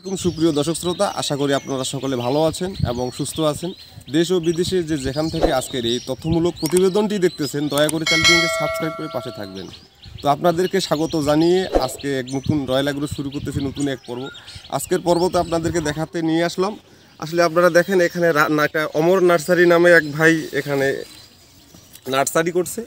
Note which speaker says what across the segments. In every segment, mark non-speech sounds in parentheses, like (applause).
Speaker 1: এবং সুপ্রিয় দর্শক শ্রোতা আশা করি আপনারা সকলে ভালো আছেন এবং সুস্থ আছেন দেশ ও বিদেশে যে যেখান থেকে আজকের এই তথ্যমূলক প্রতিবেদনটি দেখতেছেন দয়া করে চ্যানেলটিকে সাবস্ক্রাইব করে পাশে থাকবেন তো আপনাদেরকে স্বাগত জানিয়ে আজকে এক নতুন রয়্যাল আগ্রহ শুরু করতেছি নতুন এক পর্ব আজকের পর্বতে আপনাদেরকে দেখাতে নিয়ে আসলাম আসলে আপনারা দেখেন এখানে একটা অমর নার্সারি নামে এক ভাই এখানে নার্সারি করছে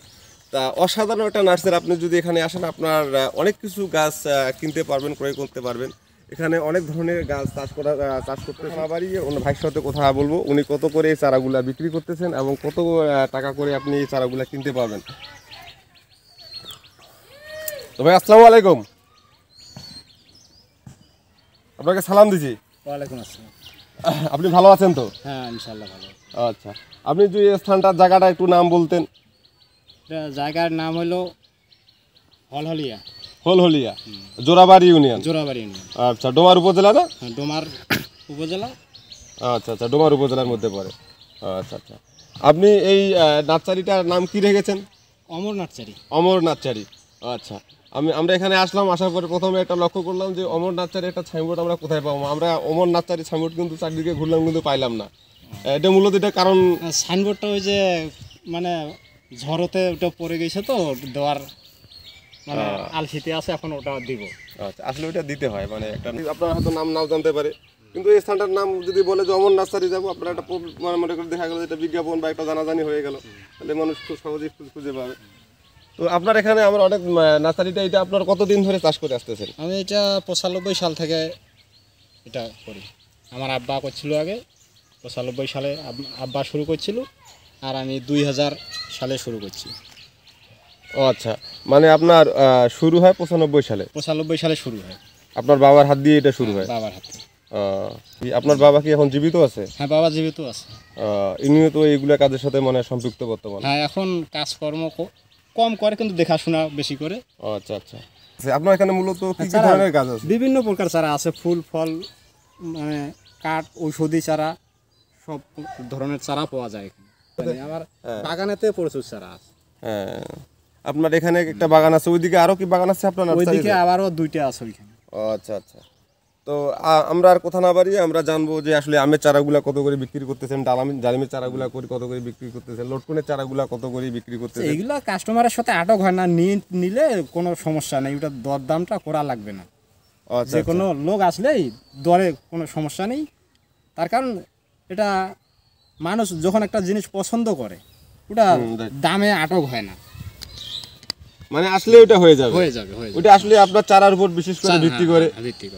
Speaker 1: তা অসাধারণ একটা নার্সারি আপনি যদি এখানে আসেন আপনার অনেক কিছু গাছ কিনতে পারবেন ক্রয় করতে পারবেন এখানে অনেক ধরনের গাছ চাষ করা চাষ করতে আবারই অন্য ভাইয়ের সাথে কথা বলবো উনি কত করে এই চারাগুলা বিক্রি করতেছেন এবং কত টাকা করে আপনি এই চারাগুলা কিনতে পারবেন তো ভাই আসসালামু আলাইকুম আপনাকে সালাম দিছি
Speaker 2: ওয়ালাইকুম আসসালাম
Speaker 1: আপনি ভালো আছেন তো
Speaker 2: হ্যাঁ ইনশাআল্লাহ ভালো
Speaker 1: আচ্ছা আপনি যে স্থানটার জায়গাটা একটু নাম বলতেন
Speaker 2: জায়গার নাম হলো হলহলিয়া
Speaker 1: হলহলিয়া জোরাবাড়ি ইউনিয়ন
Speaker 2: জোরাবাড়ি ইউনিয়ন
Speaker 1: আচ্ছা ডোমার উপজেলা না হ্যাঁ, ডোমার উপজেলা আচ্ছা আচ্ছা ডোমার উপজেলার মধ্যে পড়ে আচ্ছা আচ্ছা আপনি এই নার্সারিটার নাম কি রেখেছেন অমর নার্সারি অমর নার্সারি আচ্ছা আমি আমরা এখানে আসলাম আসার পরে প্রথমে একটা লক্ষ্য করলাম যে অমর নার্সারি একটা সাইনবোর্ড আমরা কোথায় পাবো আমরা অমর নার্সারি সাইনবোর্ড কিন্তু চারদিকে ঘুরলাম কিন্তু পাইলাম না এটা মূলত এটা কারণ
Speaker 2: সাইনবোর্ডটা হ্যাঁ, ওই যে মানে ঝড়তে ওটা পড়ে গেছে তো দেওয়ার মানে আলসিতে আছে এখন ওটা দিব আচ্ছা, আসলে দিতে হয় মানে হয়তো
Speaker 1: নাম নাও জানতে পারে কিন্তু এই স্থানটার নাম যদি বলে নার্সারি একটা মানে মনে করে দেখা গেল বিজ্ঞাপন জানাজানি হয়ে তাহলে মানুষ খুঁজে তো আপনার এখানে আমার অনেক নার্সারিটা এটা আপনার কতদিন ধরে চাষ করে আসতেছেন আমি এটা পঁচানব্বই সাল থেকে
Speaker 2: এটা করি আমার আব্বা করছিল আগে পঁচানব্বই সালে আব্বা শুরু করছিল আর আমি দুই সালে শুরু করছি ও আচ্ছা
Speaker 1: মানে আপনার শুরু হয় পঁচানব্বই সালে পঁচানব্বই সালে শুরু হয় আপনার বাবার হাত দিয়ে এটা শুরু হ্যাঁ, হয় বাবার হাত আপনার বাবা কি এখন জীবিত আছে
Speaker 2: হ্যাঁ বাবা জীবিত আছে
Speaker 1: ইনিও তো এইগুলো কাজের সাথে মানে সম্পৃক্ত বর্তমান
Speaker 2: হ্যাঁ এখন কাজকর্ম কম করে কিন্তু দেখাশোনা বেশি করে
Speaker 1: আচ্ছা, আচ্ছা আচ্ছা আপনার এখানে মূলত কি কি হ্যাঁ, ধরনের কাজ আছে
Speaker 2: বিভিন্ন প্রকার চারা আছে ফুল ফল মানে কাঠ ঔষধি চারা সব ধরনের চারা পাওয়া যায় এখানে মানে হ্যাঁ। আমার বাগানেতে প্রচুর চারা আছে হ্যাঁ আপনার এখানে একটা বাগান
Speaker 1: আছে ওইদিকে আরো কি বাগান আছে আপনার ওইদিকে আবারও দুইটা আছে ওইখানে আচ্ছা আচ্ছা তো আমরা আর কথা না বাড়িয়ে আমরা জানবো যে আসলে আমের চারাগুলা কত করে বিক্রি করতেছেন ডালামি ডালিমের চারাগুলা করে কত করে বিক্রি করতেছেন লটকনের চারাগুলা কত করে বিক্রি করতে এইগুলো
Speaker 2: কাস্টমারের সাথে আটক হয় না নিলে কোনো সমস্যা নেই ওটা দর দামটা করা লাগবে না আচ্ছা, আচ্ছা। যে কোনো লোক আসলেই দরে কোনো সমস্যা নেই তার কারণ এটা মানুষ যখন একটা জিনিস পছন্দ করে ওটা দামে আটক হয় না মানে আসলে
Speaker 1: ওটা হয়ে যাবে হয়ে যাবে ওটা
Speaker 2: আসলে আপনার চারার উপর বিশেষ করে হ্যাঁ, হ্যাঁ, ভিত্তি করে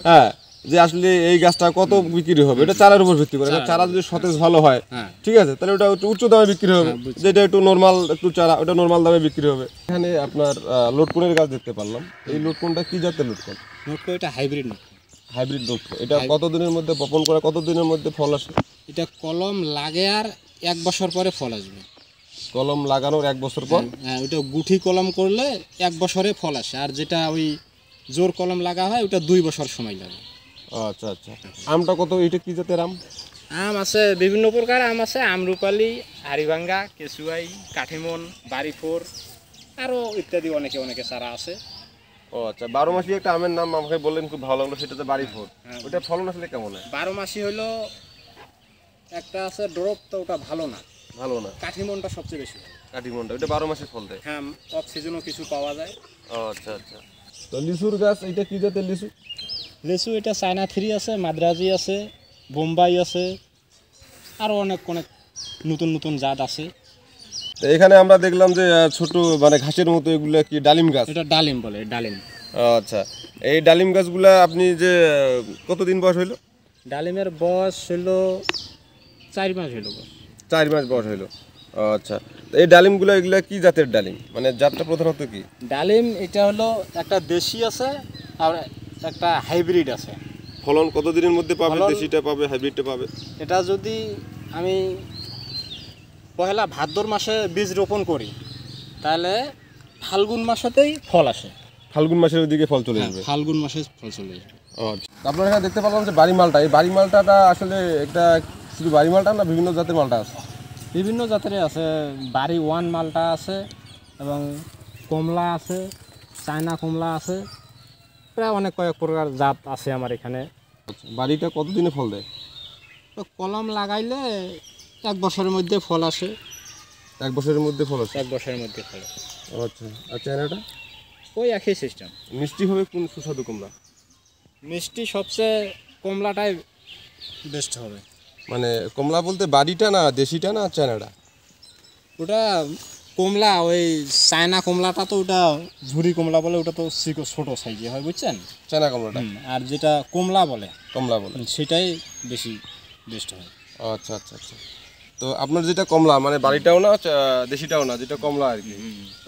Speaker 2: হ্যাঁ যে আসলে
Speaker 1: এই গাছটা কত বিক্রি হবে এটা চারার উপর ভিত্তি করে চারা যদি সতেজ ভালো হয় হ্যাঁ। ঠিক আছে তাহলে ওটা একটু উচ্চ দামে বিক্রি হবে যে এটা একটু নর্মাল একটু চারা ওটা নর্মাল দামে বিক্রি হবে এখানে আপনার লোটকনের গাছ দেখতে পারলাম এই লোটকনটা কি জাতের লোটকন লোটকন এটা হাইব্রিড হাইব্রিড লোটকন এটা কতদিনের মধ্যে বপন করা কতদিনের মধ্যে ফল আসে এটা কলম লাগে আর এক বছর পরে
Speaker 2: ফল আসবে কলম লাগানোর এক বছর পর হ্যাঁ, হ্যাঁ ওইটা গুঠি কলম করলে এক বছরে ফল আসে আর যেটা ওই জোর কলম লাগা হয় ওটা দুই বছর সময় লাগে আচ্ছা আচ্ছা আমটা কত এটা কি জাতের আম আম আছে বিভিন্ন প্রকার আম আছে আমরুপালি হারিভাঙ্গা কেঁচুয়াই কাঠিমন বাড়িফোর আরও ইত্যাদি অনেকে অনেকে সারা আছে ও আচ্ছা
Speaker 1: বারো মাসি একটা আমের নাম আমাকে বললেন খুব ভালো লাগলো সেটা তো ফোর ওটা ফলন
Speaker 2: আসলে কেমন হয় বারো মাসি হলো একটা আছে ড্রপ তো ওটা ভালো না ভালো না কাঠিমনটা সবচেয়ে বেশি কাঠিমনটা এটা বারো মাসে ফল দেয় হ্যাঁ অফ সিজনও কিছু পাওয়া যায় ও আচ্ছা আচ্ছা তো লিচুর গাছ এটা কি জাতের লিচু লিচু এটা চায়না থ্রি আছে মাদ্রাজি আছে বোম্বাই আছে আরও অনেক অনেক নতুন নতুন জাত আছে
Speaker 1: তো এখানে আমরা দেখলাম যে ছোট মানে ঘাসের মতো এগুলা কি ডালিম গাছ এটা ডালিম বলে ডালিম আচ্ছা এই ডালিম গাছগুলা আপনি যে কতদিন বয়স হইল
Speaker 2: ডালিমের বয়স হইল চার মাস হইল বয়স
Speaker 1: চার মাস বয়স হইলো আচ্ছা এই ডালিমগুলো এগুলো কি জাতের ডালিম মানে জাতটা প্রধানত কি
Speaker 2: ডালিম এটা হলো একটা দেশি আছে আর একটা হাইব্রিড আছে ফলন কতদিনের
Speaker 1: মধ্যে পাবে দেশিটা পাবে হাইব্রিডটা পাবে
Speaker 2: এটা যদি আমি পহেলা ভাদ্র মাসে বীজ রোপণ করি তাহলে ফাল্গুন মাসেতেই
Speaker 1: ফল আসে ফাল্গুন মাসের ওইদিকে ফল চলে যাবে হ্যাঁ, ফাল্গুন মাসে ফল চলে যাবে আচ্ছা আপনারা দেখতে পারলাম যে বাড়ি মালটা এই বাড়ি মালটাটা আসলে একটা শুধু বাড়ি মালটা না বিভিন্ন জাতের মালটা আছে
Speaker 2: বিভিন্ন জাতের আছে বাড়ি ওয়ান মালটা আছে এবং কমলা আছে চায়না কমলা আছে প্রায় অনেক কয়েক প্রকার জাত আছে আমার এখানে আচ্ছা, বাড়িটা কতদিনে ফল দেয় তো কলম লাগাইলে এক বছরের মধ্যে ফল আসে এক বছরের মধ্যে ফল আসে এক বছরের মধ্যে ফল আসে আচ্ছা আর চায়নাটা ওই একই সিস্টেম মিষ্টি হবে কোন সুস্বাদু কমলা মিষ্টি সবচেয়ে কমলাটাই বেস্ট হবে মানে কমলা বলতে বাড়িটা না দেশিটা না চায়নাটা ওটা কমলা ওই চায়না কমলাটা তো ওটা ঝুরি কমলা বলে ওটা তো ছোট সাইজে হয় বুঝছেন চায়না কমলাটা আর যেটা কমলা বলে কমলা বলে সেটাই বেশি বেস্ট হয় আচ্ছা আচ্ছা আচ্ছা তো আপনার যেটা কমলা
Speaker 1: মানে বাড়িটাও না দেশিটাও না যেটা কমলা আর কি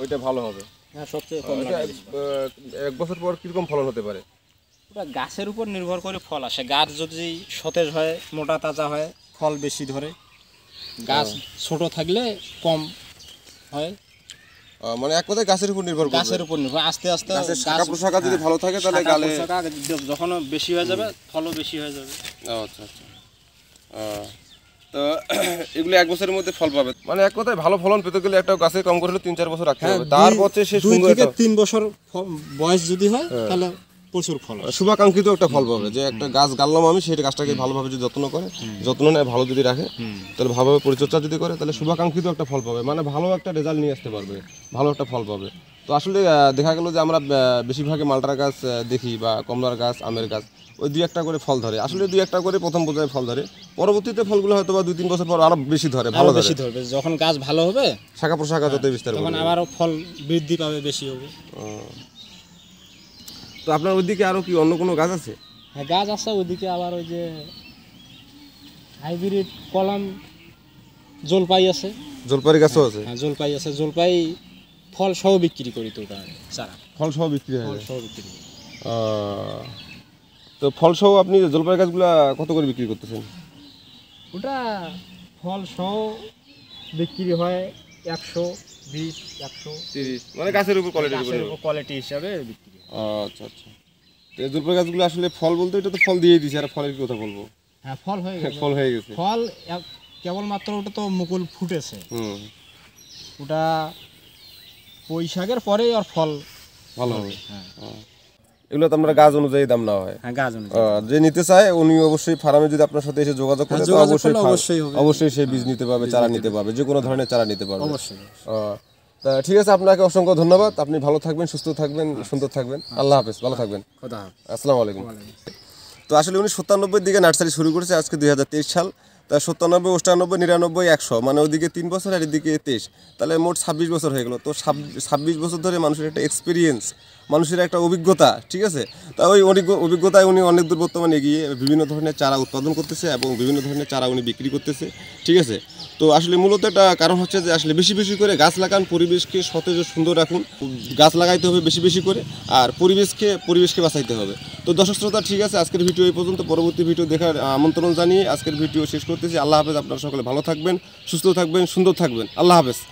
Speaker 1: ওইটা ভালো হবে হ্যাঁ সবচেয়ে এক বছর পর কীরকম ফলন হতে পারে
Speaker 2: ওটা গাছের উপর নির্ভর করে ফল আসে গাছ যদি সতেজ হয় মোটা তাজা হয় ফল বেশি ধরে গাছ ছোট থাকলে কম হয় মানে এক কথায় গাছের উপর নির্ভর গাছের উপর নির্ভর আস্তে আস্তে শাখা যদি হ্যাঁ। ভালো থাকে তাহলে গালে যখন বেশি হয়ে যাবে ফলও বেশি হয়ে
Speaker 1: যাবে আচ্ছা আচ্ছা তো (clears throat) এগুলো এক বছরের মধ্যে ফল পাবে মানে এক কথায় ভালো ফলন পেতে গেলে একটা গাছে কম করে তিন চার বছর রাখতে হ্যাঁ, হবে তারপরে সে সুন্দর তিন বছর বয়স যদি হয় হ্যাঁ। তাহলে প্রচুর ফল শুভাকাঙ্ক্ষিত একটা ফল পাবে যে একটা গাছ গাললাম আমি সেই গাছটাকে ভালোভাবে যদি যত্ন করে যত্ন নেয় ভালো যদি রাখে তাহলে ভালোভাবে পরিচর্যা যদি করে তাহলে শুভাকাঙ্ক্ষিত একটা ফল পাবে মানে ভালো একটা রেজাল্ট নিয়ে আসতে পারবে ভালো একটা ফল পাবে তো আসলে দেখা গেল যে আমরা বেশিরভাগে মালটার গাছ দেখি বা কমলার গাছ আমের গাছ ওই দুই একটা করে ফল ধরে আসলে দুই একটা করে প্রথম পর্যায়ে ফল ধরে পরবর্তীতে ফলগুলো হয়তো বা দুই তিন বছর পর আরো বেশি ধরে ভালো বেশি ধরবে যখন গাছ ভালো হবে শাখা প্রশাখা যত হ্যাঁ, বিস্তার তখন আবার
Speaker 2: ফল বৃদ্ধি পাবে বেশি হবে
Speaker 1: তো আপনার ওইদিকে আরো কি অন্য কোনো গাছ আছে
Speaker 2: হ্যাঁ গাছ আছে ওইদিকে আবার ওই যে হাইব্রিড কলাম জলপাই আছে জলপাই গাছও আছে হ্যাঁ জলপাই আছে জলপাই ফল সহ বিক্রি করি তো তার চারা
Speaker 1: ফল সহ বিক্রি হয় ফল সহ
Speaker 2: বিক্রি তো
Speaker 1: ফল সহ আপনি জলপাই গাছগুলো কত করে বিক্রি করতেছেন
Speaker 2: ওটা ফল সহ বিক্রি হয় একশো বিশ একশো তিরিশ মানে গাছের উপর কোয়ালিটির উপর কোয়ালিটি হিসাবে বিক্রি
Speaker 1: আচ্ছা আচ্ছা গাছগুলো আসলে ফল বলতে এটা তো ফল দিয়েছে আর ফলের কথা বলবো
Speaker 2: হ্যাঁ ফল হয়ে গেছে ফল হয়ে গেছে ফল কেবলমাত্র ওটা তো মুকুল ফুটেছে ওটা বৈশাখের পরেই আর ফল ভালো হবে
Speaker 1: হ্যাঁ এগুলো তো আমরা গাছ অনুযায়ী দাম না হয় হ্যাঁ, যে নিতে চায় উনি অবশ্যই ফার্মে যদি আপনার সাথে এসে যোগাযোগ হ্যাঁ, করে অবশ্যই অবশ্যই সে বীজ নিতে পারবে চারা নিতে পারবে যে কোনো ধরনের চারা নিতে পারবে অবশ্যই তা ঠিক আছে আপনাকে অসংখ্য ধন্যবাদ আপনি ভালো থাকবেন সুস্থ থাকবেন আচ্ছা। সুন্দর থাকবেন আল্লাহ হাফেজ ভালো আচ্ছা। থাকবেন আসসালামু আলাইকুম তো আসলে উনি সত্তানব্বই দিকে নার্সারি শুরু করেছে আজকে দুই সাল তা সত্তানব্বই অষ্টানব্বই নিরানব্বই একশো মানে ওদিকে তিন বছর আর এদিকে তেইশ তাহলে মোট ছাব্বিশ বছর হয়ে গেলো তো ছাব্বিশ বছর ধরে মানুষের একটা এক্সপিরিয়েন্স মানুষের একটা অভিজ্ঞতা ঠিক আছে তা ওই অভিজ্ঞতায় উনি অনেক দূর বর্তমানে এগিয়ে বিভিন্ন ধরনের চারা উৎপাদন করতেছে এবং বিভিন্ন ধরনের চারা উনি বিক্রি করতেছে ঠিক আছে তো আসলে মূলত একটা কারণ হচ্ছে যে আসলে বেশি বেশি করে গাছ লাগান পরিবেশকে সতেজ সুন্দর রাখুন গাছ লাগাইতে হবে বেশি বেশি করে আর পরিবেশকে পরিবেশকে বাঁচাইতে হবে তো দর্শক শ্রোতা ঠিক আছে আজকের ভিডিও এই পর্যন্ত পরবর্তী ভিডিও দেখার আমন্ত্রণ জানিয়ে আজকের ভিডিও শেষ করতেছি আল্লাহ হাফেজ আপনারা সকলে ভালো থাকবেন সুস্থ থাকবেন সুন্দর থাকবেন আল্লাহ হাফেজ